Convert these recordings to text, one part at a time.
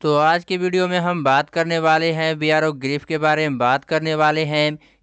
तो आज के वीडियो में हम बात करने वाले हैं बी आर ओ ग्रीफ के बारे में बात करने वाले हैं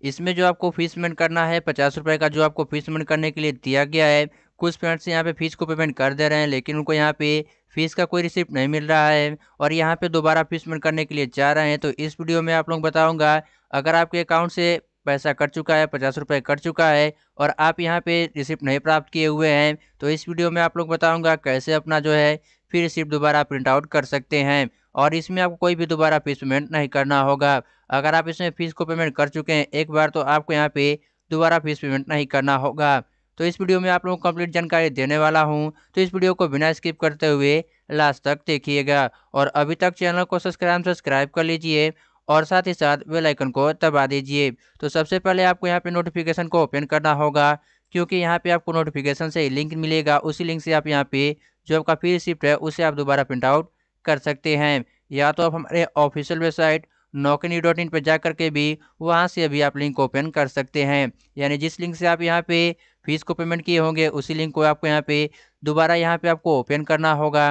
इसमें जो आपको फीस पेमेंट करना है पचास रुपये का जो आपको फीस पेमेंट करने के लिए दिया गया है कुछ पेरेंट्स यहाँ पे फीस को पेमेंट कर दे रहे हैं लेकिन उनको यहाँ पे फीस का कोई रिसिप्ट नहीं मिल रहा है और यहाँ पर दोबारा फीस पेमेंट करने के लिए जा रहे हैं तो इस वीडियो में आप लोग बताऊँगा अगर आपके अकाउंट से पैसा कट चुका है पचास रुपये कट चुका है और आप यहाँ पे रिसिप्ट नहीं प्राप्त किए हुए हैं तो इस वीडियो में आप लोग बताऊँगा कैसे अपना जो है फिर सिर्फ दोबारा प्रिंट आउट कर सकते हैं और इसमें आपको कोई भी दोबारा फीस पेमेंट नहीं करना होगा अगर आप इसमें फीस को पेमेंट कर चुके हैं एक बार तो आपको यहाँ पे दोबारा फीस पेमेंट नहीं करना होगा तो इस वीडियो में आप लोगों को कम्प्लीट जानकारी देने वाला हूँ तो इस वीडियो को बिना स्किप करते हुए लास्ट तक देखिएगा और अभी तक चैनल को सब्सक्राइब सब्सक्राइब कर लीजिए और साथ ही साथ बेल को दबा दीजिए तो सबसे पहले आपको यहाँ पे नोटिफिकेशन को ओपन करना होगा क्योंकि यहाँ पे आपको नोटिफिकेशन से लिंक मिलेगा उसी लिंक से आप यहाँ पे जो आपका फी रिसिप्ट है उसे आप दोबारा प्रिंट आउट कर सकते हैं या तो आप हमारे official website Naukri dot in पर जा करके भी वहाँ से अभी आप लिंक ओपन कर सकते हैं यानी जिस लिंक से आप यहाँ पे फीस को पेमेंट किए होंगे उसी लिंक को आपको यहाँ पे दोबारा यहाँ पे आपको ओपन करना होगा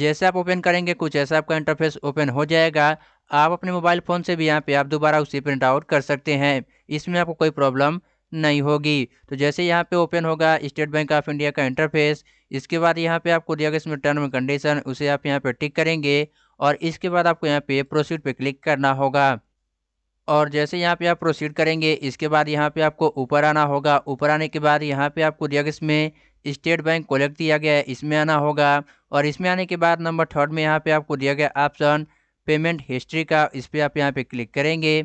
जैसे आप ओपन करेंगे कुछ ऐसा आपका इंटरफेस ओपन हो जाएगा आप अपने मोबाइल फ़ोन से भी यहाँ पे आप दोबारा उसे प्रिंट आउट कर सकते हैं इसमें आपको कोई प्रॉब्लम नहीं होगी तो जैसे यहाँ पे ओपन होगा स्टेट बैंक ऑफ इंडिया का इंटरफेस इसके बाद यहाँ पे आपको दिया गया इसमें टर्म एंड कंडीशन उसे आप यहाँ पे टिक करेंगे और इसके बाद आपको यहाँ पे प्रोसीड पे क्लिक करना होगा और जैसे यहाँ पे आप प्रोसीड करेंगे इसके बाद यहाँ पे आपको ऊपर आना होगा ऊपर आने के बाद यहाँ पे आपको दिया गया इसमें स्टेट बैंक कोलेक्ट दिया गया है इसमें आना होगा और इसमें आने के बाद नंबर थर्ड में यहाँ पे आपको दिया गया ऑप्शन पेमेंट हिस्ट्री का इस पर आप यहाँ पे क्लिक करेंगे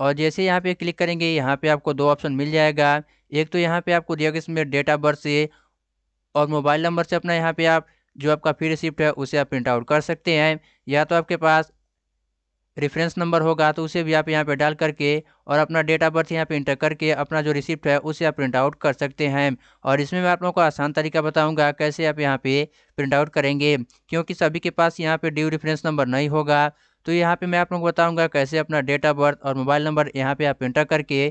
और जैसे यहाँ पे क्लिक करेंगे यहाँ पे आपको दो ऑप्शन मिल जाएगा एक तो यहाँ पे आपको दिया गया इसमें डेट ऑफ बर्थ से और मोबाइल नंबर से अपना यहाँ पे आप जो आपका फी रिसिप्ट है उसे आप प्रिंट आउट कर सकते हैं या तो आपके पास रेफरेंस नंबर होगा तो उसे भी आप यहाँ पे डाल करके और अपना डेट ऑफ बर्थ यहाँ पे इंटर करके अपना जो रिसिप्ट है उसे आप प्रिंट आउट कर सकते हैं और इसमें मैं आप लोगों को आसान तरीका बताऊंगा कैसे आप यहाँ पे प्रिंट आउट करेंगे क्योंकि सभी के पास यहाँ पे ड्यू रेफरेंस नंबर नहीं होगा तो यहाँ पे मैं आप लोगों को बताऊँगा कैसे अपना डेट ऑफ बर्थ और मोबाइल नंबर यहाँ पे आप इंटर करके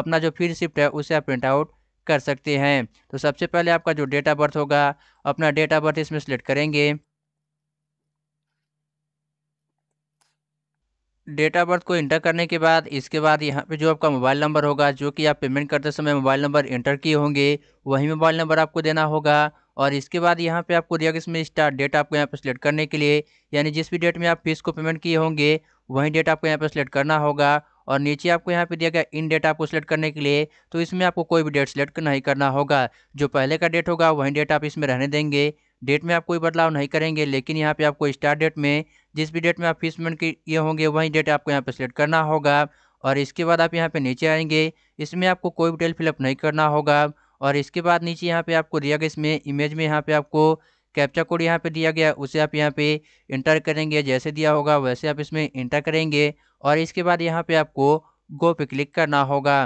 अपना जो फील्ड शिफ्ट है उसे आप प्रिंट आउट कर सकते हैं तो सबसे पहले आपका जो डेट ऑफ बर्थ होगा अपना डेट ऑफ बर्थ इसमें सेलेक्ट करेंगे डेट ऑफ बर्थ को इंटर करने के बाद इसके बाद यहाँ पे जो आपका मोबाइल नंबर होगा जो कि आप पेमेंट करते समय मोबाइल नंबर इंटर किए होंगे वही मोबाइल नंबर आपको देना होगा और इसके बाद यहाँ पे आपको दिया गया इसमें स्टार्ट डेट आपको यहाँ पे सिलेक्ट करने के लिए यानी जिस भी डेट में आप फीस को पेमेंट किए होंगे वही डेट आपको यहाँ पे सिलेक्ट करना होगा और नीचे आपको यहाँ पे दिया गया इन डेट आपको सिलेक्ट करने के लिए तो इसमें आपको कोई भी डेट सिलेक्ट नहीं करना होगा जो पहले का डेट होगा वही डेट आप इसमें रहने देंगे डेट में आप कोई बदलाव नहीं करेंगे लेकिन यहाँ पर आपको स्टार्ट डेट में जिस भी डेट में आप फीस पेमेंट किए होंगे वही डेट आपको यहाँ पर सिलेक्ट करना होगा और इसके बाद आप यहाँ पर नीचे आएंगे इसमें आपको कोई भी डिटेल फिलअप नहीं करना होगा और इसके बाद नीचे यहाँ पे आपको दिया गया इसमें इमेज में यहाँ पे आपको कैप्चा कोड यहाँ पे दिया गया उसे आप यहाँ पे इंटर करेंगे जैसे दिया होगा वैसे आप इसमें इंटर करेंगे और इसके बाद यहाँ पे आपको गो पे क्लिक करना होगा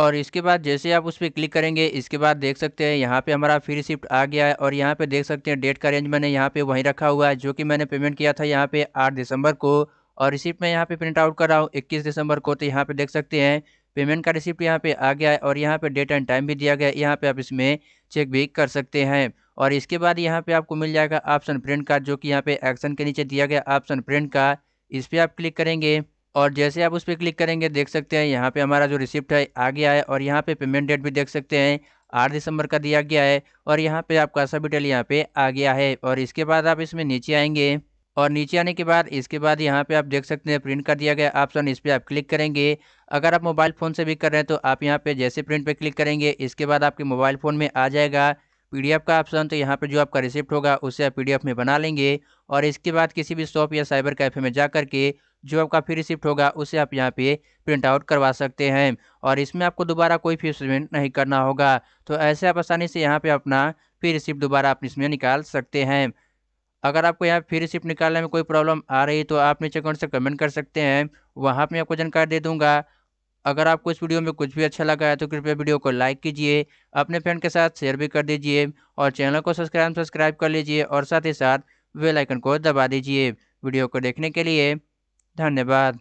और इसके बाद जैसे आप उस पर क्लिक करेंगे इसके बाद देख सकते हैं यहाँ पे हमारा फ्री शिफ्ट आ गया है और यहाँ पे देख सकते हैं डेट का रेंज मैंने यहाँ पे वहीं रखा हुआ है जो कि मैंने पेमेंट किया था यहाँ पे आठ दिसंबर को और रिसिप्ट मैं यहाँ पे प्रिंट आउट कर रहा हूँ इक्कीस दिसंबर को तो यहाँ पे देख सकते हैं पेमेंट का रिसिप्ट यहाँ पे आ गया है और यहाँ पे डेट एंड टाइम भी दिया गया है यहाँ पे आप इसमें चेक भी कर सकते हैं और इसके बाद यहाँ पे आपको मिल जाएगा ऑप्शन प्रिंट का जो कि यहाँ पे एक्शन के नीचे दिया गया ऑप्शन प्रिंट का इस पर आप क्लिक करेंगे और जैसे आप उस पर क्लिक करेंगे देख सकते हैं यहाँ पर हमारा जो रिसिप्ट है आ गया है और यहाँ पर पेमेंट डेट भी देख सकते हैं आठ दिसंबर का दिया गया है और यहाँ पर आपका सब डिटेल यहाँ पर आ गया है और इसके बाद आप इसमें नीचे आएंगे और नीचे आने के बाद इसके बाद यहाँ पे आप देख सकते हैं प्रिंट कर दिया गया ऑप्शन इस पर आप क्लिक करेंगे अगर आप मोबाइल फ़ोन से भी कर रहे हैं तो आप यहाँ पे जैसे प्रिंट पे क्लिक करेंगे इसके बाद आपके मोबाइल फ़ोन में आ जाएगा पीडीएफ का ऑप्शन तो यहाँ पे जो आपका रिसिप्ट होगा उसे आप पी में बना लेंगे और इसके बाद किसी भी शॉप या साइबर कैफ़े में जा के जो आपका फी रिसिप्ट होगा उसे आप यहाँ पे प्रिंट आउट करवा सकते हैं और इसमें आपको दोबारा कोई फीस पेमेंट नहीं करना होगा तो ऐसे आप आसानी से यहाँ पर अपना फी रिसिप्ट दोबारा आप इसमें निकाल सकते हैं अगर आपको यहाँ फिर शिफ्ट निकालने में कोई प्रॉब्लम आ रही तो आप नीचे कौन से कमेंट कर सकते हैं वहाँ पर मैं आपको जानकारी दे दूँगा अगर आपको इस वीडियो में कुछ भी अच्छा लगा है तो कृपया वीडियो को लाइक कीजिए अपने फ्रेंड के साथ शेयर भी कर दीजिए और चैनल को सब्सक्राइब सब्सक्राइब कर लीजिए और साथ ही साथ वेलाइकन आइकन को दबा दीजिए वीडियो को देखने के लिए धन्यवाद